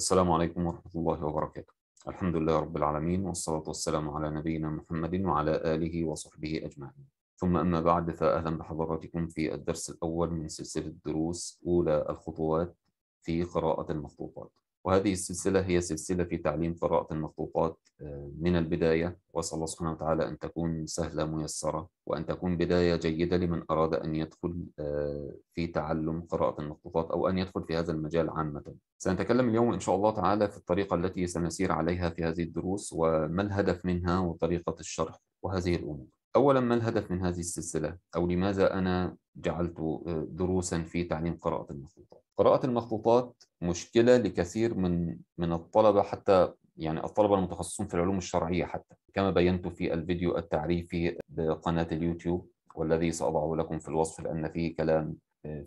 السلام عليكم ورحمة الله وبركاته الحمد لله رب العالمين والصلاة والسلام على نبينا محمد وعلى آله وصحبه أجمعين ثم أما بعد فأهلا بحضراتكم في الدرس الأول من سلسلة دروس أولى الخطوات في قراءة المخطوطات وهذه السلسلة هي سلسلة في تعليم قراءة المخطوطات آه، من البداية وأسأل الله سبحانه وتعالى أن تكون سهلة ميسرة وأن تكون بداية جيدة لمن أراد أن يدخل آه، في تعلم قراءة المخطوطات أو أن يدخل في هذا المجال عامة سنتكلم اليوم إن شاء الله تعالى في الطريقة التي سنسير عليها في هذه الدروس وما الهدف منها وطريقة الشرح وهذه الأمور أولا ما الهدف من هذه السلسلة أو لماذا أنا جعلت آه، دروسا في تعليم قراءة المخطوطات قراءة المخطوطات مشكلة لكثير من من الطلبة حتى يعني الطلبة المتخصصون في العلوم الشرعية حتى كما بينت في الفيديو التعريفي بقناة اليوتيوب والذي سأضعه لكم في الوصف لأن فيه كلام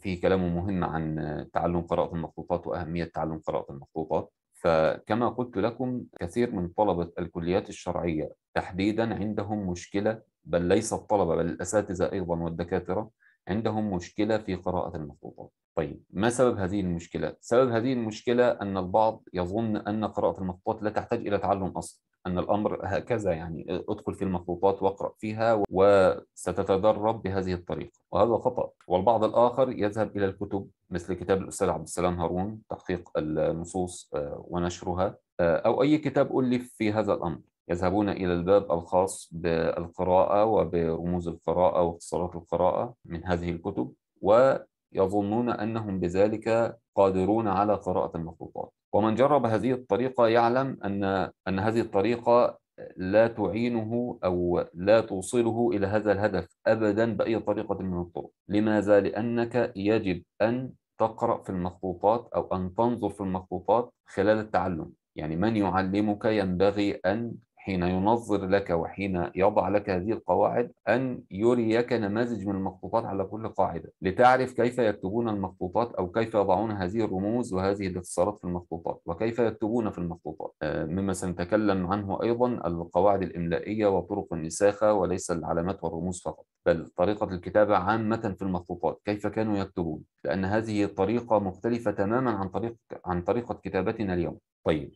فيه كلام مهم عن تعلم قراءة المخطوطات وأهمية تعلم قراءة المخطوطات فكما قلت لكم كثير من طلبة الكليات الشرعية تحديدا عندهم مشكلة بل ليس الطلبة بل الأساتذة أيضا والدكاترة عندهم مشكلة في قراءة المخطوطات طيب ما سبب هذه المشكلة؟ سبب هذه المشكلة أن البعض يظن أن قراءة المخطوطات لا تحتاج إلى تعلم أصلا أن الأمر هكذا يعني ادخل في المخطوطات واقرأ فيها وستتدرب بهذه الطريقة وهذا خطأ والبعض الآخر يذهب إلى الكتب مثل كتاب الأستاذ عبد السلام هارون تحقيق النصوص آه، ونشرها آه، أو أي كتاب ألف في هذا الأمر يذهبون إلى الباب الخاص بالقراءة وبرموز القراءة واختصارات القراءة من هذه الكتب ويظنون أنهم بذلك قادرون على قراءة المخطوطات ومن جرب هذه الطريقة يعلم أن أن هذه الطريقة لا تعينه أو لا توصله إلى هذا الهدف أبدا بأي طريقة من الطرق لماذا؟ لأنك يجب أن تقرأ في المخطوطات أو أن تنظر في المخطوطات خلال التعلم يعني من يعلمك ينبغي أن حين ينظر لك وحين يضع لك هذه القواعد أن يريك نماذج من المخطوطات على كل قاعدة لتعرف كيف يكتبون المخطوطات أو كيف يضعون هذه الرموز وهذه الاختصارات في المخطوطات وكيف يكتبون في المخطوطات آه، مما سنتكلم عنه أيضا القواعد الإملائية وطرق النساخة وليس العلامات والرموز فقط بل طريقة الكتابة عامة في المخطوطات كيف كانوا يكتبون لأن هذه الطريقة مختلفة تماما عن طريق عن طريقة كتابتنا اليوم طيب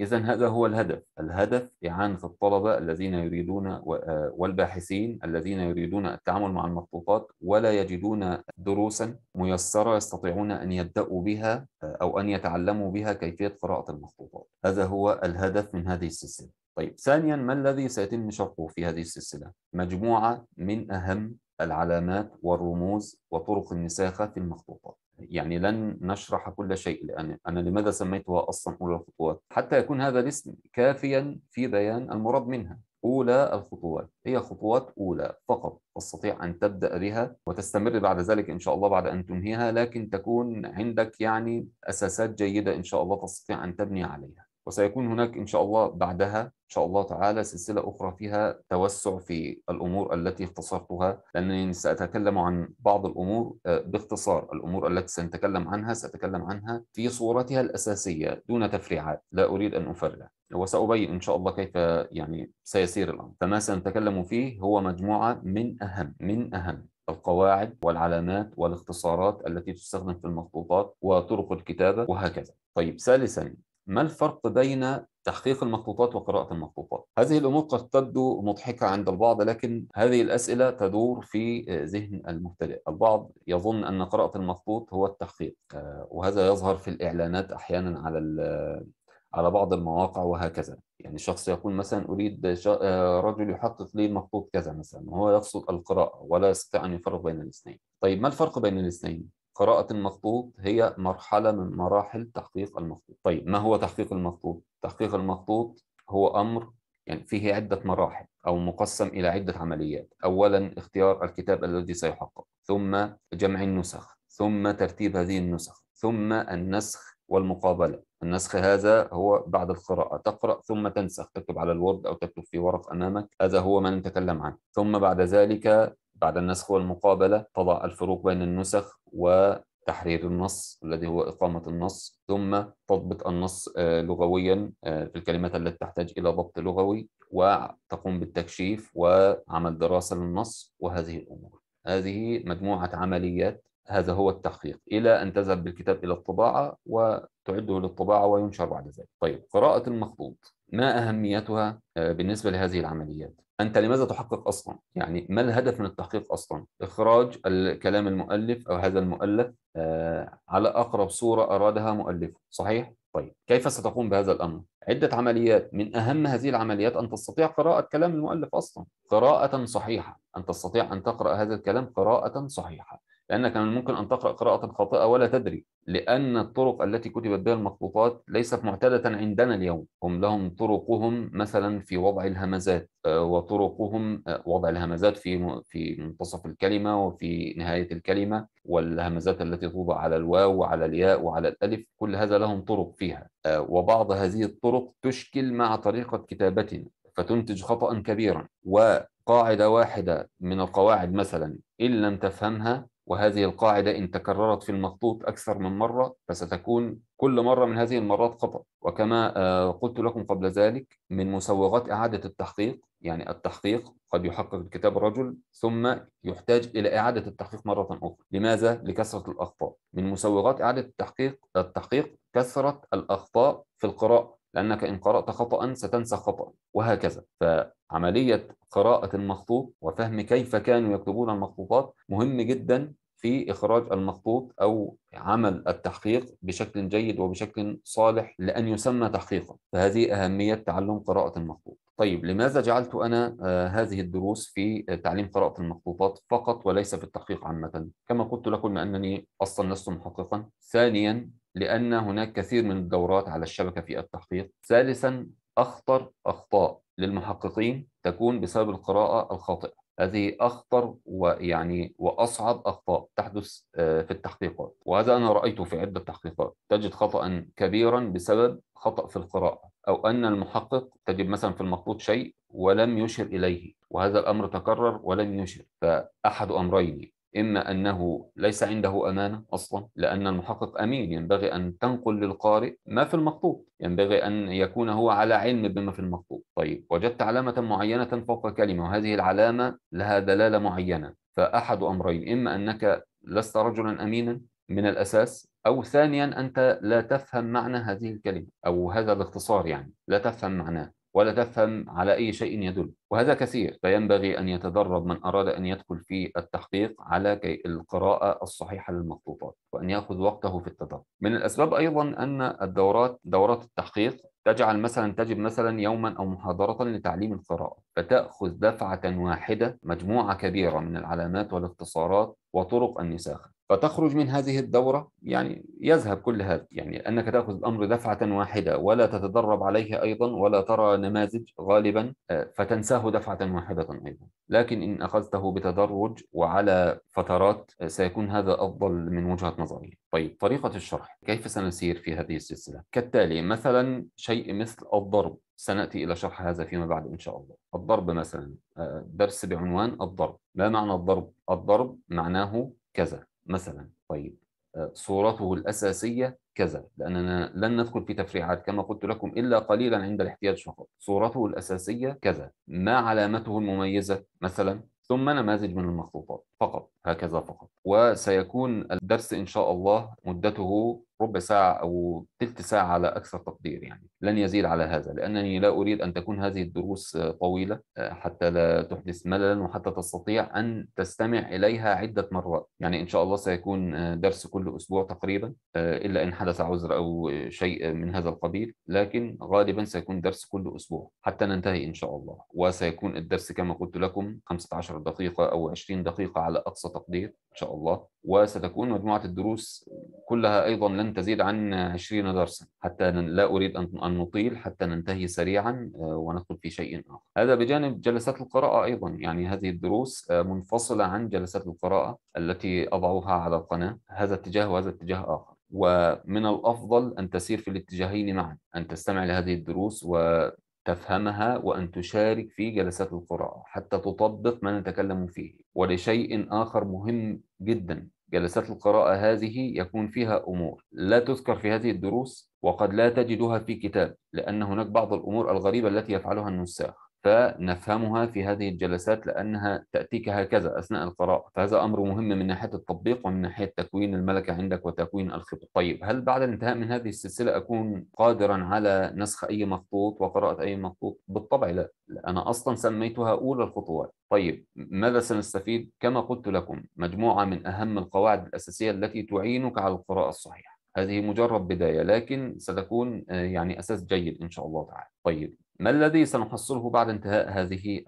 إذا هذا هو الهدف، الهدف إعانة الطلبة الذين يريدون آه، والباحثين الذين يريدون التعامل مع المخطوطات ولا يجدون دروسا ميسرة يستطيعون أن يبدأوا بها آه، أو أن يتعلموا بها كيفية قراءة المخطوطات، هذا هو الهدف من هذه السلسلة. طيب ثانيا ما الذي سيتم شرحه في هذه السلسلة؟ مجموعة من أهم العلامات والرموز وطرق النساخة في المخطوطات. يعني لن نشرح كل شيء لأن أنا لماذا سميتها أصلا أولى الخطوات حتى يكون هذا الاسم كافيا في بيان المراد منها أولى الخطوات هي خطوات أولى فقط تستطيع أن تبدأ بها وتستمر بعد ذلك إن شاء الله بعد أن تنهيها لكن تكون عندك يعني أساسات جيدة إن شاء الله تستطيع أن تبني عليها وسيكون هناك إن شاء الله بعدها إن شاء الله تعالى سلسلة أخرى فيها توسع في الأمور التي اختصرتها لأنني سأتكلم عن بعض الأمور آه، باختصار الأمور التي سنتكلم عنها سأتكلم عنها في صورتها الأساسية دون تفريعات لا أريد أن أفرع وسأبين إن شاء الله كيف يعني سيسير الأمر فما سنتكلم فيه هو مجموعة من أهم من أهم القواعد والعلامات والاختصارات التي تستخدم في المخطوطات وطرق الكتابة وهكذا طيب ثالثا ما الفرق بين تحقيق المخطوطات وقراءة المخطوطات هذه الأمور قد تبدو مضحكة عند البعض لكن هذه الأسئلة تدور في ذهن المبتدئ البعض يظن أن قراءة المخطوط هو التحقيق آه، وهذا يظهر في الإعلانات أحيانا على على بعض المواقع وهكذا يعني شخص يقول مثلا أريد آه، رجل يحقق لي مخطوط كذا مثلا وهو يقصد القراءة ولا يستطيع أن يفرق بين الاثنين طيب ما الفرق بين الاثنين؟ قراءة المخطوط هي مرحلة من مراحل تحقيق المخطوط طيب ما هو تحقيق المخطوط؟ تحقيق المخطوط هو أمر يعني فيه عدة مراحل أو مقسم إلى عدة عمليات أولا اختيار الكتاب الذي سيحقق ثم جمع النسخ ثم ترتيب هذه النسخ ثم النسخ والمقابلة النسخ هذا هو بعد القراءة تقرأ ثم تنسخ تكتب على الورد أو تكتب في ورق أمامك هذا هو ما نتكلم عنه ثم بعد ذلك بعد النسخ والمقابلة تضع الفروق بين النسخ وتحرير النص الذي هو إقامة النص ثم تضبط النص آه، لغويا آه، في الكلمات التي تحتاج إلى ضبط لغوي وتقوم بالتكشيف وعمل دراسة للنص وهذه الأمور هذه مجموعة عمليات هذا هو التحقيق إلى أن تذهب بالكتاب إلى الطباعة وتعده للطباعة وينشر بعد ذلك طيب قراءة المخطوط ما أهميتها آه، بالنسبة لهذه العمليات انت لماذا تحقق اصلا؟ يعني ما الهدف من التحقيق اصلا؟ اخراج الكلام المؤلف او هذا المؤلف آه، على اقرب صوره ارادها مؤلفه، صحيح؟ طيب كيف ستقوم بهذا الامر؟ عده عمليات من اهم هذه العمليات ان تستطيع قراءه كلام المؤلف اصلا، قراءه صحيحه، ان تستطيع ان تقرا هذا الكلام قراءه صحيحه. لأنك من ممكن أن تقرأ قراءة خاطئة ولا تدري لأن الطرق التي كتبت بها المخطوطات ليست معتادة عندنا اليوم هم لهم طرقهم مثلا في وضع الهمزات آه، وطرقهم آه، وضع الهمزات في في منتصف الكلمة وفي نهاية الكلمة والهمزات التي توضع على الواو وعلى الياء وعلى الألف كل هذا لهم طرق فيها آه، وبعض هذه الطرق تشكل مع طريقة كتابتنا فتنتج خطأ كبيرا وقاعدة واحدة من القواعد مثلا إن لم تفهمها وهذه القاعدة إن تكررت في المخطوط أكثر من مرة فستكون كل مرة من هذه المرات خطأ وكما آه، قلت لكم قبل ذلك من مسوغات إعادة التحقيق يعني التحقيق قد يحقق الكتاب رجل ثم يحتاج إلى إعادة التحقيق مرة أخرى لماذا؟ لكثرة الأخطاء من مسوغات إعادة التحقيق التحقيق كثرة الأخطاء في القراءة لأنك إن قرأت خطأ ستنسى خطأ وهكذا فعملية قراءة المخطوط وفهم كيف كانوا يكتبون المخطوطات مهم جدا في إخراج المخطوط أو عمل التحقيق بشكل جيد وبشكل صالح لأن يسمى تحقيقا فهذه أهمية تعلم قراءة المخطوط طيب لماذا جعلت أنا آه، هذه الدروس في آه، تعليم قراءة المخطوطات فقط وليس في التحقيق عامة كما قلت لكم أنني أصلا لست محققا ثانيا لأن هناك كثير من الدورات على الشبكة في التحقيق ثالثا أخطر أخطاء للمحققين تكون بسبب القراءة الخاطئة هذه أخطر ويعني وأصعب أخطاء تحدث آه، في التحقيقات وهذا أنا رأيته في عدة تحقيقات تجد خطأ كبيرا بسبب خطأ في القراءة أو أن المحقق تجد مثلا في المخطوط شيء ولم يشر إليه وهذا الأمر تكرر ولم يشر فأحد أمرين إما أنه ليس عنده أمانة أصلا لأن المحقق أمين ينبغي أن تنقل للقارئ ما في المخطوط ينبغي أن يكون هو على علم بما في المخطوط طيب وجدت علامة معينة فوق كلمة وهذه العلامة لها دلالة معينة فأحد أمرين إما أنك لست رجلا أمينا من الأساس أو ثانيا أنت لا تفهم معنى هذه الكلمة أو هذا الاختصار يعني لا تفهم معناه ولا تفهم على أي شيء يدل وهذا كثير فينبغي أن يتدرب من أراد أن يدخل في التحقيق على القراءة الصحيحة للمخطوطات وأن يأخذ وقته في التدرب من الأسباب أيضا أن الدورات دورات التحقيق تجعل مثلا تجد مثلا يوما او محاضره لتعليم القراءه فتاخذ دفعه واحده مجموعه كبيره من العلامات والاختصارات وطرق النساخه فتخرج من هذه الدورة يعني يذهب كل هذا يعني أنك تأخذ الأمر دفعة واحدة ولا تتدرب عليه أيضا ولا ترى نماذج غالبا آه، فتنساه دفعة واحدة أيضا لكن إن أخذته بتدرج وعلى فترات آه، سيكون هذا أفضل من وجهة نظري طيب طريقة الشرح كيف سنسير في هذه السلسلة كالتالي مثلا شيء مثل الضرب سنأتي إلى شرح هذا فيما بعد إن شاء الله الضرب مثلا آه، درس بعنوان الضرب ما معنى الضرب؟ الضرب معناه كذا مثلا طيب آه، صورته الأساسية كذا لأننا لن ندخل في تفريعات كما قلت لكم إلا قليلا عند الاحتياج فقط صورته الأساسية كذا ما علامته المميزة مثلا ثم نماذج من المخطوطات فقط هكذا فقط وسيكون الدرس إن شاء الله مدته ربع ساعة أو ثلث ساعة على أكثر تقدير يعني لن يزيد على هذا لأنني لا أريد أن تكون هذه الدروس طويلة حتى لا تحدث مللا وحتى تستطيع أن تستمع إليها عدة مرات يعني إن شاء الله سيكون درس كل أسبوع تقريبا إلا إن حدث عذر أو شيء من هذا القبيل لكن غالبا سيكون درس كل أسبوع حتى ننتهي إن شاء الله وسيكون الدرس كما قلت لكم 15 دقيقة أو 20 دقيقة على أقصى تقدير إن شاء الله وستكون مجموعة الدروس كلها أيضا لن تزيد عن 20 درسا حتى لا أريد أن نطيل حتى ننتهي سريعا آه، وندخل في شيء آخر هذا بجانب جلسات القراءة أيضا يعني هذه الدروس آه، منفصلة عن جلسات القراءة التي أضعها على القناة هذا اتجاه وهذا اتجاه آخر ومن الافضل ان تسير في الاتجاهين معا ان تستمع لهذه الدروس و تفهمها وأن تشارك في جلسات القراءة حتى تطبق ما نتكلم فيه ولشيء آخر مهم جدا جلسات القراءة هذه يكون فيها أمور لا تذكر في هذه الدروس وقد لا تجدها في كتاب لأن هناك بعض الأمور الغريبة التي يفعلها النساخ فنفهمها في هذه الجلسات لأنها تأتيك هكذا أثناء القراءة فهذا أمر مهم من ناحية التطبيق ومن ناحية تكوين الملكة عندك وتكوين الخطوط طيب هل بعد الانتهاء من هذه السلسلة أكون قادرا على نسخ أي مخطوط وقراءة أي مخطوط بالطبع لا أنا أصلا سميتها أولى الخطوات طيب ماذا سنستفيد كما قلت لكم مجموعة من أهم القواعد الأساسية التي تعينك على القراءة الصحيحة هذه مجرد بداية لكن ستكون آه، يعني أساس جيد إن شاء الله تعالى طيب ما الذي سنحصله بعد انتهاء هذه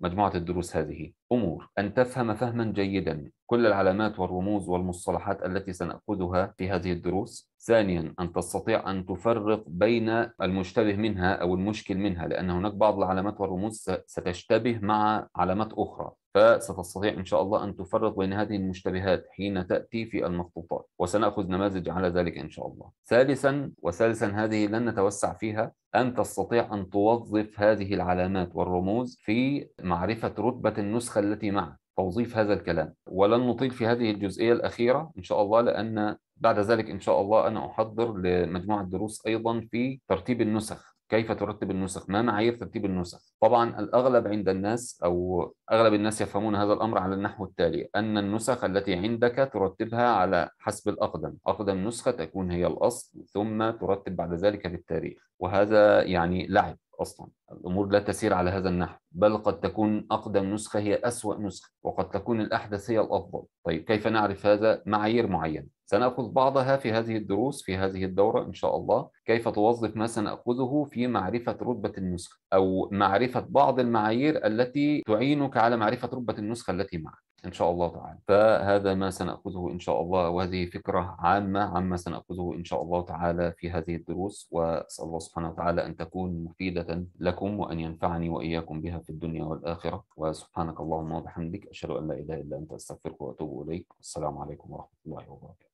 مجموعة الدروس هذه؟ أمور أن تفهم فهما جيدا كل العلامات والرموز والمصطلحات التي سنأخذها في هذه الدروس ثانيا أن تستطيع أن تفرق بين المشتبه منها أو المشكل منها لأن هناك بعض العلامات والرموز ستشتبه مع علامات أخرى فستستطيع إن شاء الله أن تفرق بين هذه المشتبهات حين تأتي في المخطوطات وسنأخذ نماذج على ذلك إن شاء الله ثالثا وثالثا هذه لن نتوسع فيها أن تستطيع أن توظف هذه العلامات والرموز في معرفة رتبة النسخة التي معك توظيف هذا الكلام ولن نطيل في هذه الجزئية الأخيرة إن شاء الله لأن بعد ذلك إن شاء الله أنا أحضر لمجموعة دروس أيضا في ترتيب النسخ كيف ترتب النسخ ما معايير ترتيب النسخ طبعا الأغلب عند الناس أو أغلب الناس يفهمون هذا الأمر على النحو التالي أن النسخ التي عندك ترتبها على حسب الأقدم أقدم نسخة تكون هي الأصل ثم ترتب بعد ذلك في التاريخ وهذا يعني لعب أصلا الأمور لا تسير على هذا النحو بل قد تكون أقدم نسخة هي أسوأ نسخة وقد تكون الأحدث هي الأفضل طيب كيف نعرف هذا معايير معينة سنأخذ بعضها في هذه الدروس في هذه الدورة إن شاء الله كيف توظف ما سنأخذه في معرفة رتبة النسخة أو معرفة بعض المعايير التي تعينك على معرفة رتبة النسخة التي معك إن شاء الله تعالى فهذا ما سنأخذه إن شاء الله وهذه فكرة عامة عما سنأخذه إن شاء الله تعالى في هذه الدروس وأسأل الله سبحانه وتعالى أن تكون مفيدة لكم وأن ينفعني وإياكم بها في الدنيا والآخرة وسبحانك اللهم وبحمدك أشهد أن لا إله إلا أنت أستغفرك وأتوب إليك والسلام عليكم ورحمة الله وبركاته